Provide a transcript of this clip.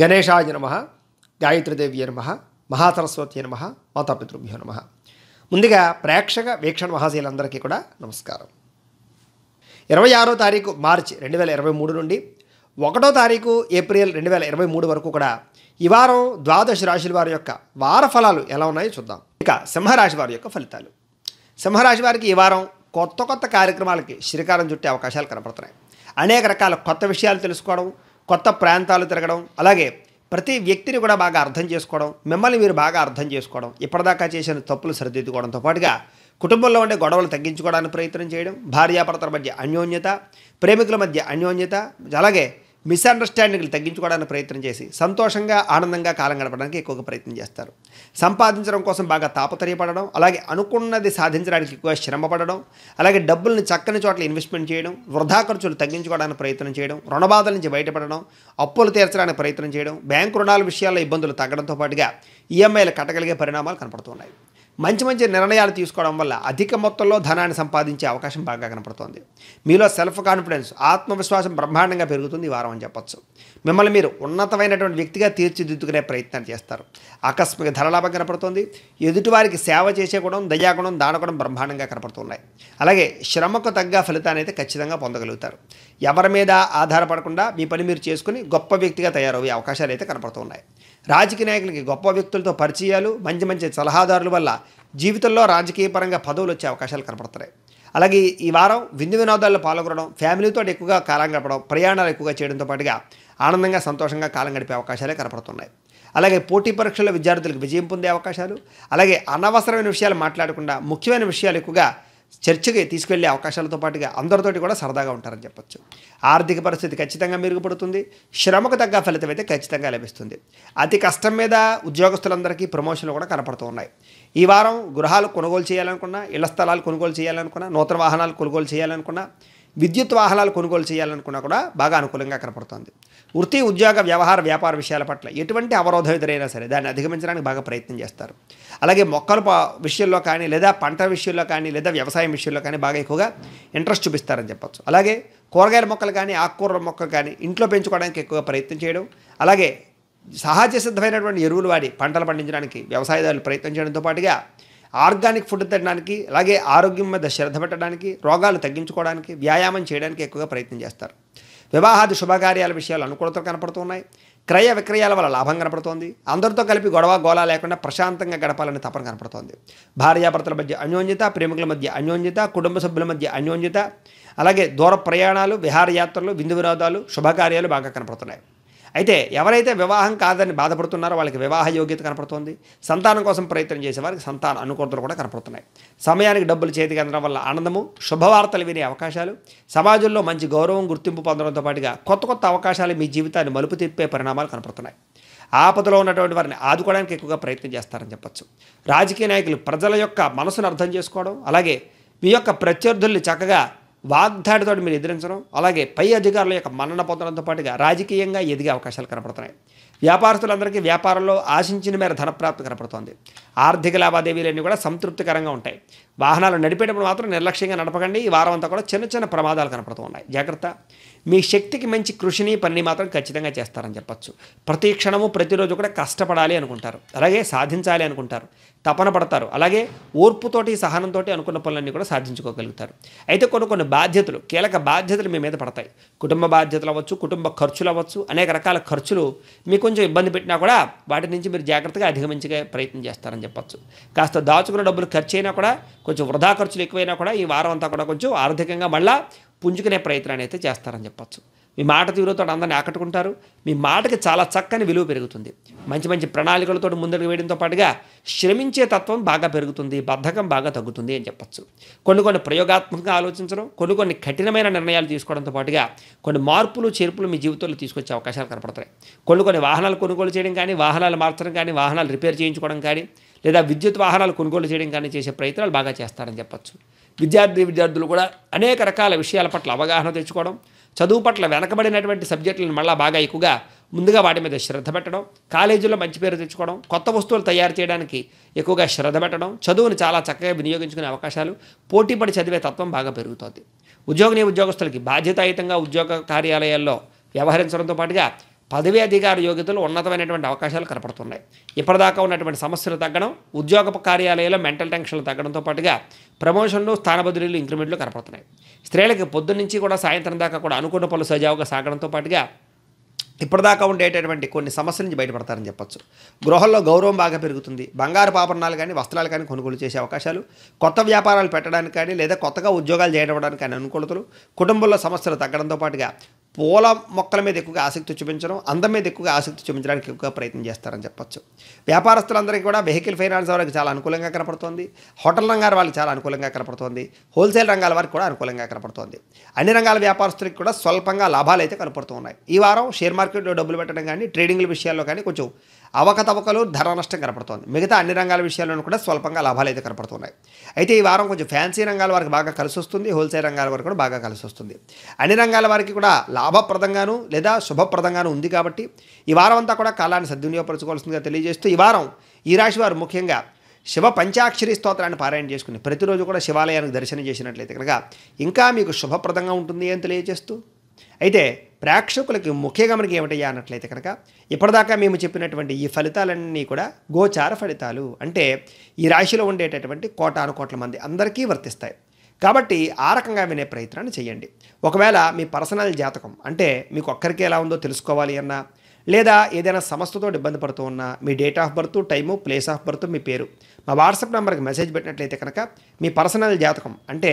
గణేశాయ నమ గాయత్రిదేవి నమ మహాసరస్వతి నమ మాతాపితృభ్యో నమ ముందుగా ప్రేక్షక వీక్షణ మహాశీలందరికీ కూడా నమస్కారం ఇరవై ఆరో తారీఖు మార్చి రెండు వేల ఇరవై మూడు నుండి ఒకటో తారీఖు ఏప్రిల్ రెండు వేల ఇరవై మూడు వరకు కూడా ఈ వారం ద్వాదశ రాశుల వారి యొక్క వార ఫలాలు ఎలా ఉన్నాయో చూద్దాం ఇక సింహరాశి వారి యొక్క ఫలితాలు సింహరాశి వారికి ఈ వారం కొత్త కొత్త కార్యక్రమాలకి శ్రీకారం చుట్టే అవకాశాలు కనపడుతున్నాయి అనేక రకాల కొత్త విషయాలు తెలుసుకోవడం కొత్త ప్రాంతాలు తిరగడం అలాగే ప్రతి వ్యక్తిని కూడా బాగా అర్థం చేసుకోవడం మిమ్మల్ని మీరు బాగా అర్థం చేసుకోవడం ఇప్పటిదాకా చేసిన తప్పులు సరిదిద్దుకోవడంతో పాటుగా కుటుంబంలో ఉండే గొడవలు తగ్గించుకోవడానికి ప్రయత్నం చేయడం భార్యాభర్తల మధ్య అన్యోన్యత ప్రేమికుల మధ్య అన్యోన్యత అలాగే మిస్అండర్స్టాండింగ్లు తగ్గించుకోవడానికి ప్రయత్నం చేసి సంతోషంగా ఆనందంగా కాలం గడపడానికి ఎక్కువగా ప్రయత్నం చేస్తారు సంపాదించడం కోసం బాగా తాపత్రయపడడం అలాగే అనుకున్నది సాధించడానికి ఎక్కువ శ్రమ పడడం అలాగే డబ్బుల్ని చక్కని చోట్ల ఇన్వెస్ట్మెంట్ చేయడం వృధా ఖర్చులు తగ్గించుకోవడానికి ప్రయత్నం చేయడం రుణబాధల నుంచి బయటపడడం అప్పులు తీర్చడానికి ప్రయత్నం చేయడం బ్యాంకు రుణాల విషయాల్లో ఇబ్బందులు తగ్గడంతో పాటుగా ఈఎంఐలు కట్టగలిగే పరిణామాలు కనపడుతున్నాయి మంచి మంచి నిర్ణయాలు తీసుకోవడం వల్ల అధిక మొత్తంలో ధనాన్ని సంపాదించే అవకాశం బాగా కనపడుతోంది మీలో సెల్ఫ్ కాన్ఫిడెన్స్ ఆత్మవిశ్వాసం బ్రహ్మాండంగా పెరుగుతుంది ఈ వారం అని చెప్పొచ్చు మిమ్మల్ని మీరు ఉన్నతమైనటువంటి వ్యక్తిగా తీర్చిదిద్దుకునే ప్రయత్నం చేస్తారు ఆకస్మిక ధనలాభం కనపడుతుంది ఎదుటివారికి సేవ చేసే గుణం దయాగుణం దానగుణం బ్రహ్మాండంగా కనపడుతున్నాయి అలాగే శ్రమకు తగ్గ ఫలితాన్ని అయితే ఖచ్చితంగా పొందగలుగుతారు ఎవరి మీద ఆధారపడకుండా మీ పని మీరు చేసుకుని గొప్ప వ్యక్తిగా తయారయ్యే అవకాశాలు అయితే కనపడుతున్నాయి రాజకీయ నాయకులకి గొప్ప వ్యక్తులతో పరిచయాలు మంచి మంచి సలహాదారుల వల్ల జీవితంలో రాజకీయ పరంగా పదవులు వచ్చే అవకాశాలు కనపడుతున్నాయి అలాగే ఈ వారం విందు వినోదాల్లో పాల్గొనడం ఫ్యామిలీతో ఎక్కువగా కాలం గడపడం ప్రయాణాలు ఎక్కువగా చేయడంతో పాటుగా ఆనందంగా సంతోషంగా కాలం గడిపే అవకాశాలే కనపడుతున్నాయి అలాగే పోటీ పరీక్షల విద్యార్థులకు విజయం పొందే అవకాశాలు అలాగే అనవసరమైన విషయాలు మాట్లాడకుండా ముఖ్యమైన విషయాలు ఎక్కువగా చర్చకి తీసుకెళ్లే అవకాశాలతో పాటుగా అందరితోటి కూడా సరదాగా ఉంటారని చెప్పొచ్చు ఆర్థిక పరిస్థితి ఖచ్చితంగా మెరుగుపడుతుంది శ్రమకు తగ్గ ఫలితం అయితే ఖచ్చితంగా లభిస్తుంది అతి కష్టం మీద ఉద్యోగస్తులందరికీ ప్రమోషన్లు కూడా కనపడుతూ ఉన్నాయి ఈ వారం గృహాలు కొనుగోలు చేయాలనుకున్నా ఇళ్ల స్థలాలు కొనుగోలు చేయాలనుకున్నా నూతన వాహనాలు కొనుగోలు చేయాలనుకున్నా విద్యుత్ వాహనాలు కొనుగోలు చేయాలనుకున్నా కూడా బాగా అనుకూలంగా కనపడుతుంది వృత్తి ఉద్యోగ వ్యవహార వ్యాపార విషయాల పట్ల ఎటువంటి అవరోధం ఎదురైనా సరే దాన్ని అధిగమించడానికి బాగా ప్రయత్నం చేస్తారు అలాగే మొక్కల విషయంలో కానీ లేదా పంట విషయంలో కానీ లేదా వ్యవసాయం విషయంలో కానీ బాగా ఎక్కువగా ఇంట్రెస్ట్ చూపిస్తారని చెప్పచ్చు అలాగే కూరగాయల మొక్కలు కానీ ఆకుకూరల మొక్కలు కానీ ఇంట్లో పెంచుకోవడానికి ఎక్కువగా ప్రయత్నం చేయడం అలాగే సహజ సిద్ధమైనటువంటి ఎరువులు వాడి పంటలు పండించడానికి వ్యవసాయదారులు ప్రయత్నం చేయడంతో పాటుగా ఆర్గానిక్ ఫుడ్ తినడానికి అలాగే ఆరోగ్యం మీద శ్రద్ధ పెట్టడానికి రోగాలు తగ్గించుకోవడానికి వ్యాయామం చేయడానికి ఎక్కువగా ప్రయత్నం చేస్తారు వివాహాది శుభకార్యాల విషయాలు అనుకూలతలు కనపడుతున్నాయి క్రయ విక్రయాల వల్ల లాభం కనపడుతోంది అందరితో కలిపి గొడవ గోళ లేకుండా ప్రశాంతంగా గడపాలని తపన కనపడుతోంది భార్యాభర్తల మధ్య అన్యోన్యత ప్రేమికుల మధ్య అన్యోన్యత కుటుంబ సభ్యుల మధ్య అన్యోన్యత అలాగే దూర ప్రయాణాలు విహారయాత్రలు విందు వినోదాలు శుభకార్యాలు బాగా కనపడుతున్నాయి అయితే ఎవరైతే వివాహం కాదని బాధపడుతున్నారో వాళ్ళకి వివాహ యోగ్యత కనపడుతుంది సంతానం కోసం ప్రయత్నం చేసేవారికి సంతాన అనుకూలతలు కూడా కనపడుతున్నాయి సమయానికి డబ్బులు చేతికి అందడం వల్ల ఆనందము శుభవార్తలు వినే అవకాశాలు సమాజంలో మంచి గౌరవం గుర్తింపు పొందడంతో పాటుగా కొత్త కొత్త అవకాశాలు మీ జీవితాన్ని మలుపు తిప్పే పరిణామాలు కనపడుతున్నాయి ఆపదలో ఉన్నటువంటి వారిని ఆదుకోవడానికి ఎక్కువగా ప్రయత్నం చేస్తారని చెప్పచ్చు రాజకీయ నాయకులు ప్రజల యొక్క మనసును అర్థం చేసుకోవడం అలాగే మీ యొక్క ప్రత్యర్థుల్ని చక్కగా వాగ్దాడితోటి మీరు ఎదిరించడం అలాగే పై అధికారుల యొక్క మన్నన పొందడంతో పాటుగా రాజకీయంగా ఎదిగే అవకాశాలు కనపడుతున్నాయి వ్యాపారస్తులందరికీ వ్యాపారంలో ఆశించిన మేర ధనప్రాప్తి కనపడుతోంది ఆర్థిక లావాదేవీలన్నీ కూడా సంతృప్తికరంగా ఉంటాయి వాహనాలు నడిపేటప్పుడు మాత్రం నిర్లక్ష్యంగా నడపకండి ఈ వారం అంతా కూడా చిన్న చిన్న ప్రమాదాలు కనపడుతూ ఉన్నాయి జాగ్రత్త మీ శక్తికి మంచి కృషిని పనిని మాత్రం ఖచ్చితంగా చేస్తారని చెప్పచ్చు ప్రతి క్షణము ప్రతిరోజు కూడా కష్టపడాలి అనుకుంటారు అలాగే సాధించాలి అనుకుంటారు తపన పడతారు అలాగే ఓర్పుతోటి సహనంతోటి అనుకున్న పనులన్నీ కూడా సాధించుకోగలుగుతారు అయితే కొన్ని కొన్ని బాధ్యతలు కీలక బాధ్యతలు మీ మీద పడతాయి కుటుంబ బాధ్యతలు అవ్వచ్చు కుటుంబ ఖర్చులు అవ్వచ్చు అనేక రకాల ఖర్చులు మీకు కొంచెం ఇబ్బంది పెట్టినా కూడా వాటి నుంచి మీరు జాగ్రత్తగా అధిగమించే ప్రయత్నం చేస్తారని చెప్పచ్చు కాస్త దాచుకున్న డబ్బులు ఖర్చు అయినా కూడా కొంచెం వృధా ఖర్చులు ఎక్కువైనా కూడా ఈ వారం అంతా కూడా కొంచెం ఆర్థికంగా మళ్ళీ పుంజుకునే ప్రయత్నాన్ని అయితే చేస్తారని చెప్పచ్చు మీ మాట తీవ్రతో అందరిని ఆకట్టుకుంటారు మీ మాటకి చాలా చక్కని విలువ పెరుగుతుంది మంచి మంచి ప్రణాళికలతో ముందడుగు వేయడంతో పాటుగా శ్రమించే తత్వం బాగా పెరుగుతుంది బద్ధకం బాగా తగ్గుతుంది అని చెప్పచ్చు కొన్ని కొన్ని ప్రయోగాత్మకంగా ఆలోచించడం కొన్ని కొన్ని కఠినమైన నిర్ణయాలు తీసుకోవడంతో పాటుగా కొన్ని మార్పులు చేర్పులు మీ జీవితంలో తీసుకొచ్చే అవకాశాలు కనపడతాయి కొన్ని కొన్ని వాహనాలు కొనుగోలు చేయడం కానీ వాహనాలు మార్చడం కానీ వాహనాలు రిపేర్ చేయించుకోవడం కానీ లేదా విద్యుత్ వాహనాలు కొనుగోలు చేయడం కానీ చేసే ప్రయత్నాలు బాగా చేస్తారని చెప్పచ్చు విద్యార్థి విద్యార్థులు కూడా అనేక రకాల విషయాల పట్ల అవగాహన తెచ్చుకోవడం చదువు పట్ల వెనకబడినటువంటి సబ్జెక్టులను మళ్ళీ బాగా ఎక్కువగా ముందుగా వాటి మీద శ్రద్ధ పెట్టడం కాలేజీలో మంచి పేరు తెచ్చుకోవడం కొత్త వస్తువులు తయారు చేయడానికి ఎక్కువగా శ్రద్ధ పెట్టడం చదువును చాలా చక్కగా వినియోగించుకునే అవకాశాలు పోటీపడి చదివే తత్వం బాగా పెరుగుతోంది ఉద్యోగిని ఉద్యోగస్తులకి బాధ్యతాయుతంగా ఉద్యోగ కార్యాలయాల్లో వ్యవహరించడంతో పాటుగా పదవి అధికార యోగ్యతలు ఉన్నతమైనటువంటి అవకాశాలు కనపడుతున్నాయి ఇప్పటిదాకా ఉన్నటువంటి సమస్యలు తగ్గడం ఉద్యోగ కార్యాలయాల్లో మెంటల్ టెన్షన్లు తగ్గడంతో పాటుగా ప్రమోషన్లు స్థానబదిలీలు ఇంక్రిమెంట్లు కనపడుతున్నాయి స్త్రీలకు పొద్దు నుంచి కూడా సాయంత్రం దాకా కూడా అనుకున్న పనులు సజావుగా సాగడంతో పాటుగా ఇప్పటిదాకా ఉండేటటువంటి కొన్ని సమస్యల నుంచి బయటపడతారని చెప్పొచ్చు గృహంలో గౌరవం బాగా పెరుగుతుంది బంగారు పాపరణాలు కానీ వస్త్రాలు కానీ కొనుగోలు చేసే అవకాశాలు కొత్త వ్యాపారాలు పెట్టడానికి కానీ లేదా కొత్తగా ఉద్యోగాలు చేయడానికి కానీ అనుకూలతలు కుటుంబంలో సమస్యలు తగ్గడంతో పాటుగా పూల మొక్కల మీద ఎక్కువగా ఆసక్తి చూపించడం అందం మీద ఎక్కువగా ఆసక్తి చూపించడానికి ఎక్కువగా ప్రయత్నం చేస్తారని చెప్పొచ్చు వ్యాపారస్తులందరికీ కూడా వెహికల్ ఫైనాన్స్ వారికి చాలా అనుకూలంగా కనపడుతోంది హోటల్ రంగాల వాళ్ళకి చాలా అనుకూలంగా కనపడుతోంది హోల్సేల్ రంగాల వారికి కూడా అనుకూలంగా కనపడుతోంది అన్ని రంగాల వ్యాపారస్తులకు కూడా స్వల్పంగా లాభాలు అయితే కనపడుతున్నాయి ఈ వారం షేర్ మార్కెట్లో డబ్బులు పెట్టడం కానీ ట్రేడింగ్ల విషయాల్లో కానీ కొంచెం అవకతవకలు ధర నష్టం కనపడుతోంది మిగతా అన్ని రంగాల విషయాల్లోనూ కూడా స్వల్పంగా లాభాలు అయితే కనపడుతున్నాయి అయితే ఈ వారం కొంచెం ఫ్యాన్సీ రంగాల వారికి బాగా కలిసి వస్తుంది హోల్సేల్ రంగాల వారికి కూడా బాగా కలిసి వస్తుంది అన్ని రంగాల వారికి కూడా లాభప్రదంగాను లేదా శుభప్రదంగాను ఉంది కాబట్టి ఈ వారం అంతా కూడా కాలాన్ని సద్వినియోగపరచుకోవాల్సిందిగా తెలియజేస్తూ ఈ వారం ఈ రాశి వారు ముఖ్యంగా శివ పంచాక్షరి స్తోత్రాన్ని పారాయణ చేసుకుని ప్రతిరోజు కూడా శివాలయానికి దర్శనం చేసినట్లయితే కనుక ఇంకా మీకు శుభప్రదంగా ఉంటుంది అని తెలియజేస్తూ అయితే ప్రేక్షకులకి ముఖ్యంగా మనకి ఏమిటయ్యా అన్నట్లయితే కనుక ఇప్పటిదాకా మేము చెప్పినటువంటి ఈ ఫలితాలన్నీ కూడా గోచార ఫలితాలు అంటే ఈ రాశిలో ఉండేటటువంటి కోటాను కోట్ల మంది అందరికీ వర్తిస్తాయి కాబట్టి ఆ రకంగా వినే ప్రయత్నాన్ని చేయండి ఒకవేళ మీ పర్సనల్ జాతకం అంటే మీకు ఒక్కరికి ఎలా ఉందో తెలుసుకోవాలి అన్నా లేదా ఏదైనా సమస్యతో ఇబ్బంది పడుతూ ఉన్నా మీ date of birth time place of birth మీ పేరు మా వాట్సాప్ నెంబర్కి మెసేజ్ పెట్టినట్లయితే కనుక మీ పర్సనల్ జాతకం అంటే